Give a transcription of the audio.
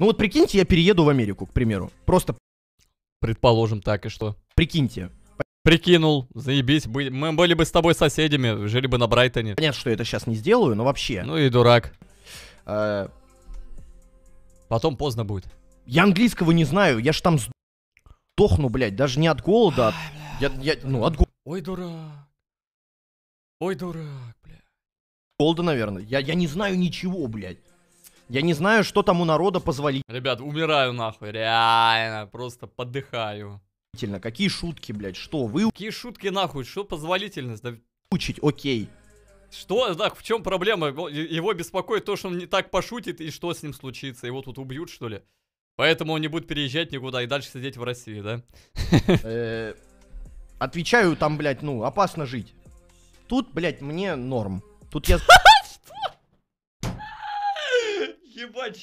Ну вот прикиньте, я перееду в Америку, к примеру. Просто Предположим, так и что? прикиньте. Прикинул, заебись, мы были бы с тобой соседями, жили бы на Брайтоне. Понятно, что я это сейчас не сделаю, но вообще. Ну и дурак. э, Потом поздно будет. я английского не знаю, я ж там сдохну, блядь, даже не от голода, а я, я- ну, от Ой, дурак. Ой, дурак, бля. голода, наверное. Я, я не знаю ничего, блядь. Я не знаю, что там у народа позволительно. Ребят, умираю нахуй, реально, просто подыхаю. Какие шутки, блядь, что вы... Какие шутки нахуй, что позволительность? Да... Учить, окей. Что? Так, в чем проблема? Его беспокоит то, что он не так пошутит, и что с ним случится? Его тут убьют, что ли? Поэтому он не будет переезжать никуда и дальше сидеть в России, да? Э, отвечаю, там, блядь, ну, опасно жить. Тут, блядь, мне норм. Тут я... Ебать,